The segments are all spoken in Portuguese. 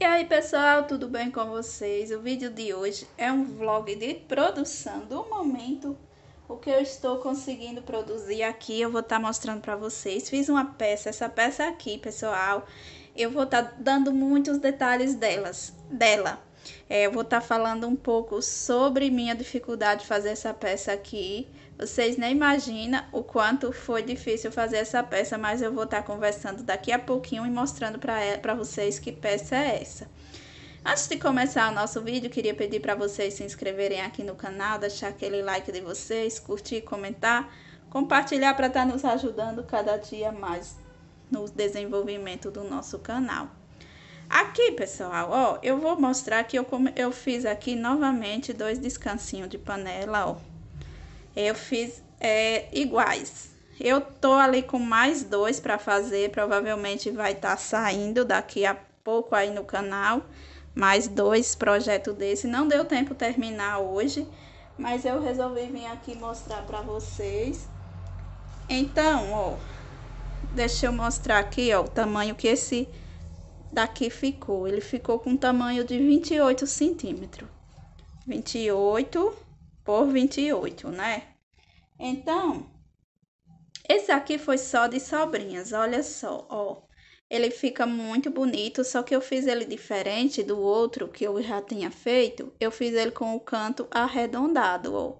E aí pessoal, tudo bem com vocês? O vídeo de hoje é um vlog de produção do momento o que eu estou conseguindo produzir aqui, eu vou estar tá mostrando para vocês. Fiz uma peça, essa peça aqui, pessoal, eu vou estar tá dando muitos detalhes delas, dela. É, eu vou estar tá falando um pouco sobre minha dificuldade de fazer essa peça aqui. Vocês nem imaginam o quanto foi difícil fazer essa peça, mas eu vou estar tá conversando daqui a pouquinho e mostrando para vocês que peça é essa. Antes de começar o nosso vídeo, queria pedir para vocês se inscreverem aqui no canal, deixar aquele like de vocês, curtir, comentar, compartilhar para estar tá nos ajudando cada dia mais no desenvolvimento do nosso canal. Aqui, pessoal, ó, eu vou mostrar que eu, eu fiz aqui novamente dois descansinhos de panela, ó. Eu fiz é, iguais. Eu tô ali com mais dois para fazer, provavelmente vai estar tá saindo daqui a pouco aí no canal. Mais dois projetos desse. Não deu tempo terminar hoje, mas eu resolvi vir aqui mostrar para vocês. Então, ó, deixa eu mostrar aqui, ó, o tamanho que esse daqui ficou. Ele ficou com um tamanho de 28 centímetros. 28 por 28, né? Então, esse aqui foi só de sobrinhas, olha só, ó. Ele fica muito bonito, só que eu fiz ele diferente do outro que eu já tinha feito. Eu fiz ele com o canto arredondado, ó.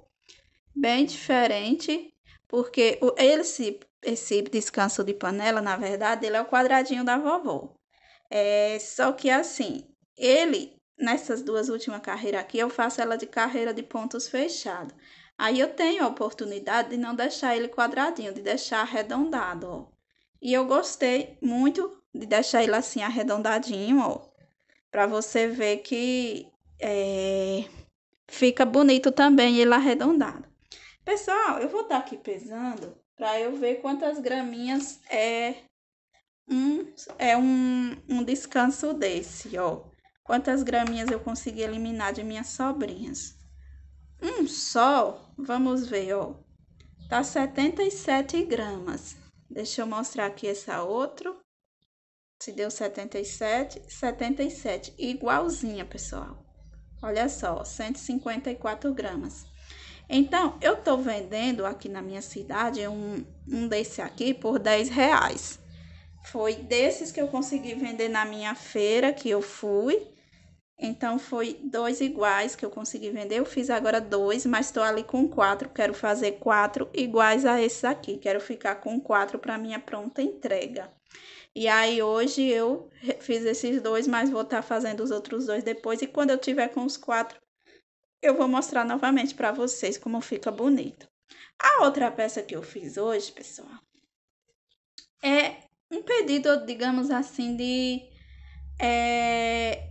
Bem diferente, porque esse, esse descanso de panela, na verdade, ele é o quadradinho da vovó. É, só que assim, ele, nessas duas últimas carreiras aqui, eu faço ela de carreira de pontos fechados. Aí eu tenho a oportunidade de não deixar ele quadradinho, de deixar arredondado, ó. E eu gostei muito de deixar ele assim arredondadinho, ó. Pra você ver que é, fica bonito também ele arredondado. Pessoal, eu vou estar tá aqui pesando para eu ver quantas graminhas é um, é um, um descanso desse, ó. Quantas graminhas eu consegui eliminar de minhas sobrinhas? Um só, vamos ver, ó. Tá 77 gramas. Deixa eu mostrar aqui essa outra. Se deu 77, 77. Igualzinha, pessoal. Olha só, 154 gramas. Então, eu tô vendendo aqui na minha cidade um, um desse aqui por 10 reais. Foi desses que eu consegui vender na minha feira que eu fui. Então, foi dois iguais que eu consegui vender. Eu fiz agora dois, mas estou ali com quatro. Quero fazer quatro iguais a esses aqui. Quero ficar com quatro para minha pronta entrega. E aí, hoje eu fiz esses dois, mas vou estar tá fazendo os outros dois depois. E quando eu tiver com os quatro, eu vou mostrar novamente para vocês como fica bonito. A outra peça que eu fiz hoje, pessoal, é um pedido, digamos assim, de, é,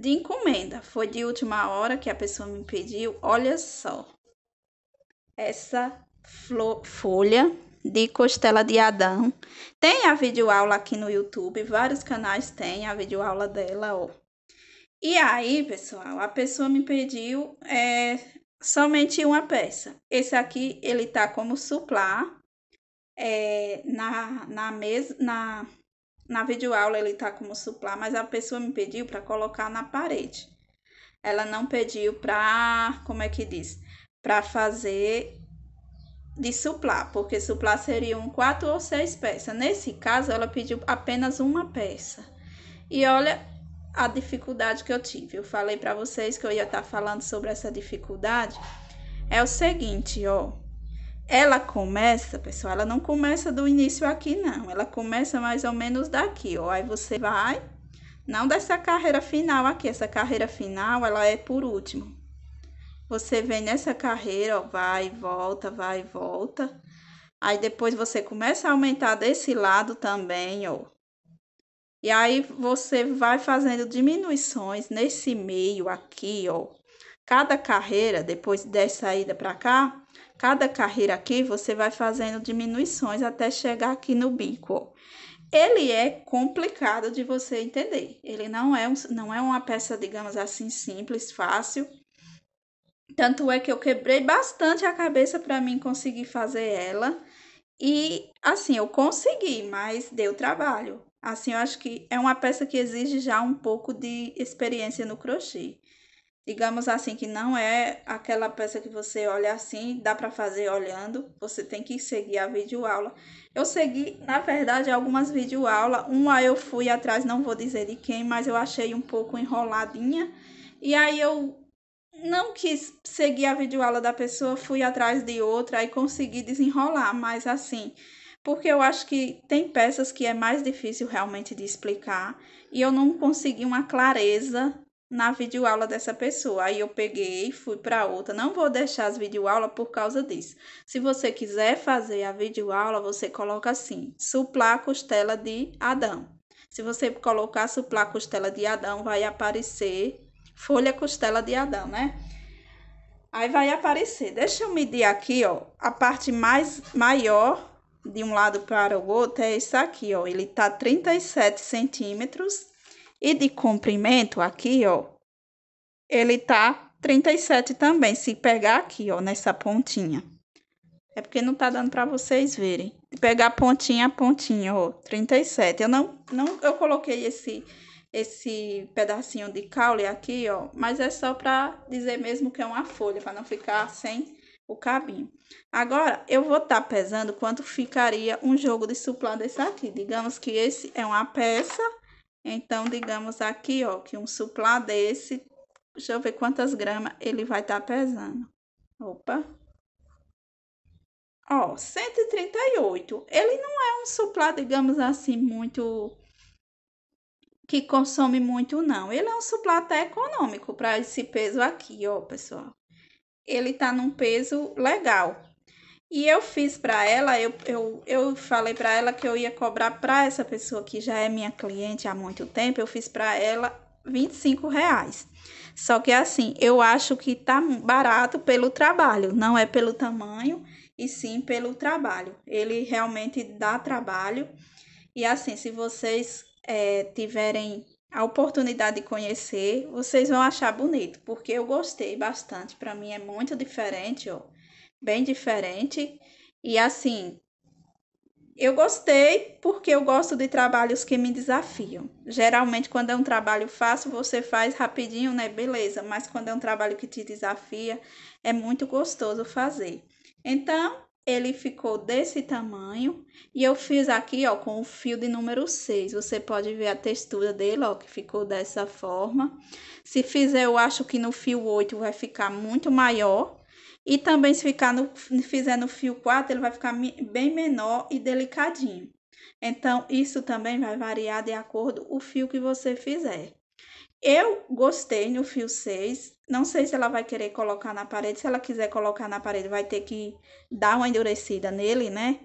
de encomenda. Foi de última hora que a pessoa me pediu. Olha só, essa flor, folha de costela de Adão. Tem a videoaula aqui no YouTube, vários canais têm a videoaula dela, ó. E aí, pessoal, a pessoa me pediu é, somente uma peça. Esse aqui, ele tá como suplar é, na, na mesa, na, na videoaula ele tá como suplá, mas a pessoa me pediu para colocar na parede. Ela não pediu para, como é que diz, para fazer de suplá, porque suplá seriam quatro ou seis peças. Nesse caso, ela pediu apenas uma peça. E olha a dificuldade que eu tive. Eu falei para vocês que eu ia estar tá falando sobre essa dificuldade. É o seguinte, ó. Ela começa, pessoal, ela não começa do início aqui, não. Ela começa mais ou menos daqui, ó. Aí você vai, não dessa carreira final aqui. Essa carreira final, ela é por último. Você vem nessa carreira, ó, vai, volta, vai, volta. Aí, depois, você começa a aumentar desse lado também, ó. E aí, você vai fazendo diminuições nesse meio aqui, ó. Cada carreira, depois dessa ida pra cá, Cada carreira aqui você vai fazendo diminuições até chegar aqui no bico. Ele é complicado de você entender. Ele não é, um, não é uma peça, digamos assim, simples, fácil. Tanto é que eu quebrei bastante a cabeça para mim conseguir fazer ela. E assim, eu consegui, mas deu trabalho. Assim, eu acho que é uma peça que exige já um pouco de experiência no crochê digamos assim, que não é aquela peça que você olha assim, dá para fazer olhando, você tem que seguir a videoaula. Eu segui, na verdade, algumas videoaulas, uma eu fui atrás, não vou dizer de quem, mas eu achei um pouco enroladinha, e aí eu não quis seguir a videoaula da pessoa, fui atrás de outra e consegui desenrolar, mas assim, porque eu acho que tem peças que é mais difícil realmente de explicar e eu não consegui uma clareza na videoaula dessa pessoa. Aí eu peguei, fui para outra. Não vou deixar as videoaulas por causa disso. Se você quiser fazer a videoaula, você coloca assim: suplar costela de Adão. Se você colocar suplar costela de Adão, vai aparecer folha costela de Adão, né? Aí vai aparecer. Deixa eu medir aqui, ó, a parte mais maior de um lado para o outro é isso aqui, ó. Ele tá 37 centímetros e de comprimento, aqui, ó, ele tá 37 também. Se pegar aqui, ó, nessa pontinha. É porque não tá dando para vocês verem. Se pegar pontinha a pontinha, ó, 37. Eu não, não eu coloquei esse esse pedacinho de caule aqui, ó, mas é só para dizer mesmo que é uma folha, para não ficar sem o cabinho. Agora, eu vou estar tá pesando quanto ficaria um jogo de suplá desse aqui. Digamos que esse é uma peça então, digamos aqui, ó, que um suplá desse, deixa eu ver quantas gramas ele vai estar tá pesando. Opa! Ó, 138. Ele não é um suplá, digamos assim, muito que consome muito, não. Ele é um suplá até econômico para esse peso aqui, ó, pessoal. Ele tá num peso legal, e eu fiz para ela, eu, eu, eu falei para ela que eu ia cobrar para essa pessoa que já é minha cliente há muito tempo, eu fiz para ela 25 reais. Só que assim, eu acho que tá barato pelo trabalho, não é pelo tamanho, e sim pelo trabalho. Ele realmente dá trabalho. E assim, se vocês é, tiverem a oportunidade de conhecer, vocês vão achar bonito, porque eu gostei bastante. Para mim é muito diferente, ó bem diferente. E assim, eu gostei porque eu gosto de trabalhos que me desafiam. Geralmente, quando é um trabalho fácil, você faz rapidinho, né? Beleza, mas quando é um trabalho que te desafia, é muito gostoso fazer. Então, ele ficou desse tamanho e eu fiz aqui, ó, com o fio de número 6. Você pode ver a textura dele, ó, que ficou dessa forma. Se fizer, eu acho que no fio 8 vai ficar muito maior, e também se ficar no, fizer no fio 4, ele vai ficar bem menor e delicadinho. Então, isso também vai variar de acordo o fio que você fizer. Eu gostei no fio 6. Não sei se ela vai querer colocar na parede. Se ela quiser colocar na parede, vai ter que dar uma endurecida nele, né?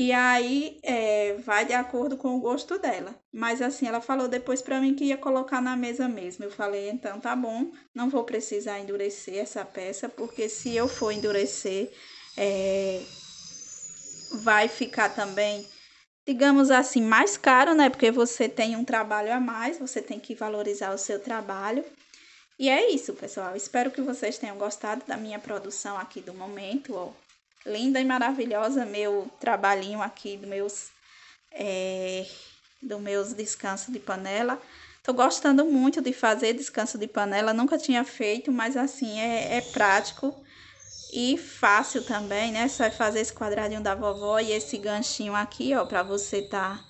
E aí é, vai de acordo com o gosto dela. Mas assim, ela falou depois para mim que ia colocar na mesa mesmo. Eu falei, então tá bom, não vou precisar endurecer essa peça, porque se eu for endurecer, é, vai ficar também, digamos assim, mais caro, né? Porque você tem um trabalho a mais, você tem que valorizar o seu trabalho. E é isso, pessoal. Espero que vocês tenham gostado da minha produção aqui do momento, ó linda e maravilhosa meu trabalhinho aqui do meus é, do meus descanso de panela. Tô gostando muito de fazer descanso de panela, nunca tinha feito, mas assim é, é prático e fácil também, né? Só é fazer esse quadradinho da vovó e esse ganchinho aqui, ó, para você tá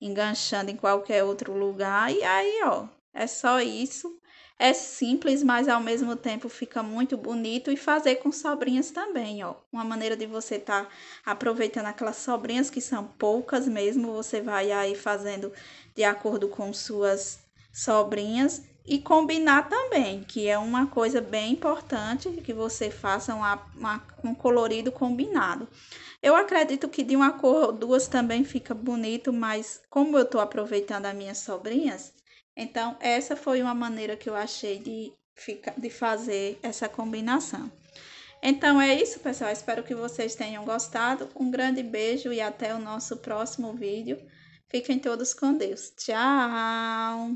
enganchando em qualquer outro lugar. E aí, ó, é só isso. É simples, mas ao mesmo tempo fica muito bonito e fazer com sobrinhas também, ó. Uma maneira de você estar tá aproveitando aquelas sobrinhas que são poucas mesmo, você vai aí fazendo de acordo com suas sobrinhas e combinar também, que é uma coisa bem importante que você faça uma, uma, um colorido combinado. Eu acredito que de uma cor ou duas também fica bonito, mas como eu estou aproveitando as minhas sobrinhas, então, essa foi uma maneira que eu achei de, ficar, de fazer essa combinação. Então é isso, pessoal. Espero que vocês tenham gostado. Um grande beijo e até o nosso próximo vídeo. Fiquem todos com Deus. Tchau!